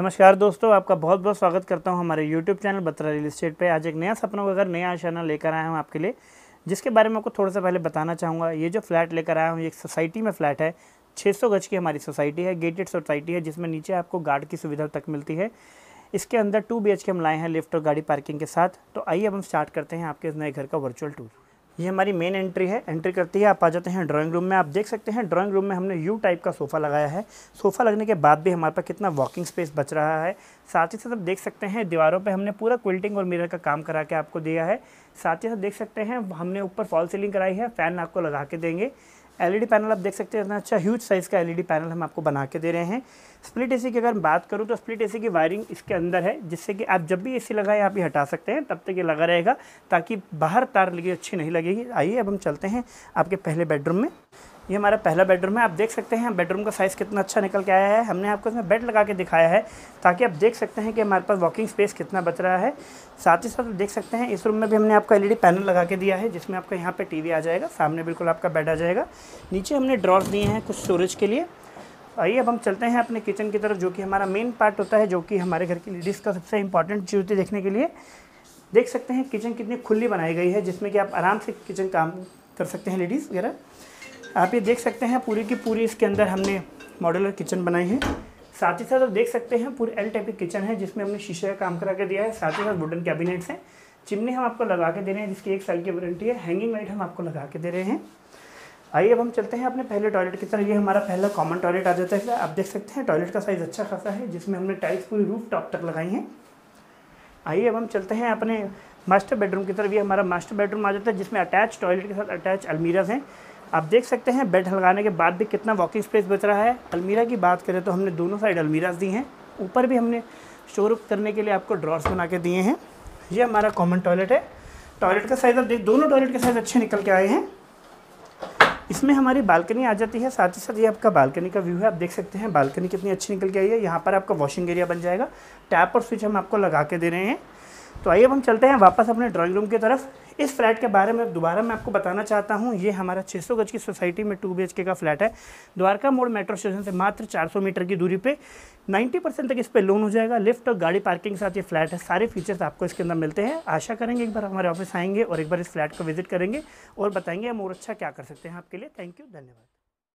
नमस्कार दोस्तों आपका बहुत बहुत स्वागत करता हूं हमारे YouTube channel Batra real estate पे आज एक नया सपनों का घर नया आशाना लेकर आया हूं आपके लिए जिसके बारे में आपको थोड़ा सा पहले बताना चाहूँगा ये जो फ्लैट लेकर आया हूँ ये एक सोसाइटी में फ्लैट है 600 गज की हमारी सोसाइटी है गेटेड सोसाइटी है जिसमें नीचे आपको गार्ड की सुविधा तक मिलती है इसके अंदर टू बी हम लाए हैं लिफ्ट और गाड़ी पार्किंग के साथ तो आइए अब हम स्टार्ट करते हैं आपके इस नए घर का वर्चुअल टूर ये हमारी मेन एंट्री है एंट्री करती है आप आ जाते हैं ड्राइंग रूम में आप देख सकते हैं ड्राइंग रूम में हमने यू टाइप का सोफ़ा लगाया है सोफ़ा लगने के बाद भी हमारे पास कितना वॉकिंग स्पेस बच रहा है साथ ही साथ आप देख सकते हैं दीवारों पर हमने पूरा क्विल्टिंग और मिरर का काम करा के आपको दिया है साथ ही साथ देख सकते हैं हमने ऊपर फॉल सीलिंग कराई है फ़ैन आपको लगा के देंगे एलईडी पैनल e आप देख सकते हैं इतना अच्छा ह्यूज साइज़ का एलईडी पैनल e हम आपको बना के दे रहे हैं स्प्लिट एसी की अगर बात करूँ तो स्प्लिट एसी की वायरिंग इसके अंदर है जिससे कि आप जब भी एसी लगाए आप ये हटा सकते हैं तब तक ये लगा रहेगा ताकि बाहर तार लगी अच्छी नहीं लगेगी आइए अब हम चलते हैं आपके पहले बेडरूम में ये हमारा पहला बेडरूम है आप देख सकते हैं बेडरूम का साइज़ कितना अच्छा निकल के आया है हमने आपको इसमें बेड लगा के दिखाया है ताकि आप देख सकते हैं कि हमारे पास वॉकिंग स्पेस कितना बच रहा है साथ ही साथ देख सकते हैं इस रूम में भी हमने आपका एलईडी पैनल लगा के दिया है जिसमें आपका यहाँ पर टी आ जाएगा सामने बिल्कुल आपका बेड आ जाएगा नीचे हमने ड्रॉर्स दिए हैं कुछ स्टोरेज के लिए आइए अब हम चलते हैं अपने किचन की तरफ जो कि हमारा मेन पार्ट होता है जो कि हमारे घर की लेडीज़ का सबसे इंपॉर्टेंट चीज़ होती है देखने के लिए देख सकते हैं किचन कितनी खुली बनाई गई है जिसमें कि आप आराम से किचन काम कर सकते हैं लेडीज़ वगैरह आप ये देख सकते हैं पूरी की पूरी इसके अंदर हमने मॉडलर किचन बनाई है साथ ही साथ आप देख सकते हैं पूरी एल टाइप की किचन है जिसमें हमने शीशे का काम करा के दिया है साथ ही साथ वुडन कैबिनेट्स हैं चिमनी हम आपको लगा के दे रहे हैं जिसकी एक साल की वारंटी है हैंगिंग लाइट हम आपको लगा के दे रहे हैं आइए अब हम चलते हैं अपने पहले टॉयलेट की तरफ ये हमारा पहला कॉमन टॉयलेट आ जाता है आप देख सकते हैं टॉयलेट का साइज़ अच्छा खासा है जिसमें हमने टाइल्स पूरी रूफ टॉप तक लगाई हैं आइए अब हम चलते हैं अपने मास्टर बेडरूम की तरफ ये हमारा मास्टर बेडरूम आ जाता है जिसमें अटैच टॉयलेट के साथ अटैच अलमीराज हैं आप देख सकते हैं बेड लगाने के बाद भी कितना वॉकिंग स्पेस बच रहा है अलमीरा की बात करें तो हमने दोनों साइड अलमीराज दी हैं ऊपर भी हमने स्टोर अप करने के लिए आपको ड्रॉर्स बना के दिए हैं ये हमारा कॉमन टॉयलेट है टॉयलेट का साइज़ आप देख दोनों टॉयलेट के साइज़ अच्छे निकल के आए हैं इसमें हमारी बालकनी आ जाती है साथ ही साथ ये आपका बालकनी का व्यू है आप देख सकते हैं बालकनी कितनी अच्छी निकल के आई है यहाँ पर आपका वॉशिंग एरिया बन जाएगा टैप और स्विच हम आपको लगा के दे रहे हैं तो आइए अब हम चलते हैं वापस अपने ड्राइंग रूम की तरफ इस फ्लैट के बारे में दोबारा मैं आपको बताना चाहता हूँ ये हमारा 600 गज की सोसाइटी में टू बी का फ्लैट है द्वारका मोड़ मेट्रो स्टेशन से मात्र 400 मीटर की दूरी पे 90 परसेंट तक इस पर लोन हो जाएगा लिफ्ट और गाड़ी पार्किंग के साथ ये फ्लैट है सारे फीचर्स आपको इसके अंदर मिलते हैं आशा करेंगे एक बार हमारे ऑफिस आएंगे और एक बार इस फ्लैट को विजिट करेंगे और बताएंगे हम और अच्छा क्या कर सकते हैं आपके लिए थैंक यू धन्यवाद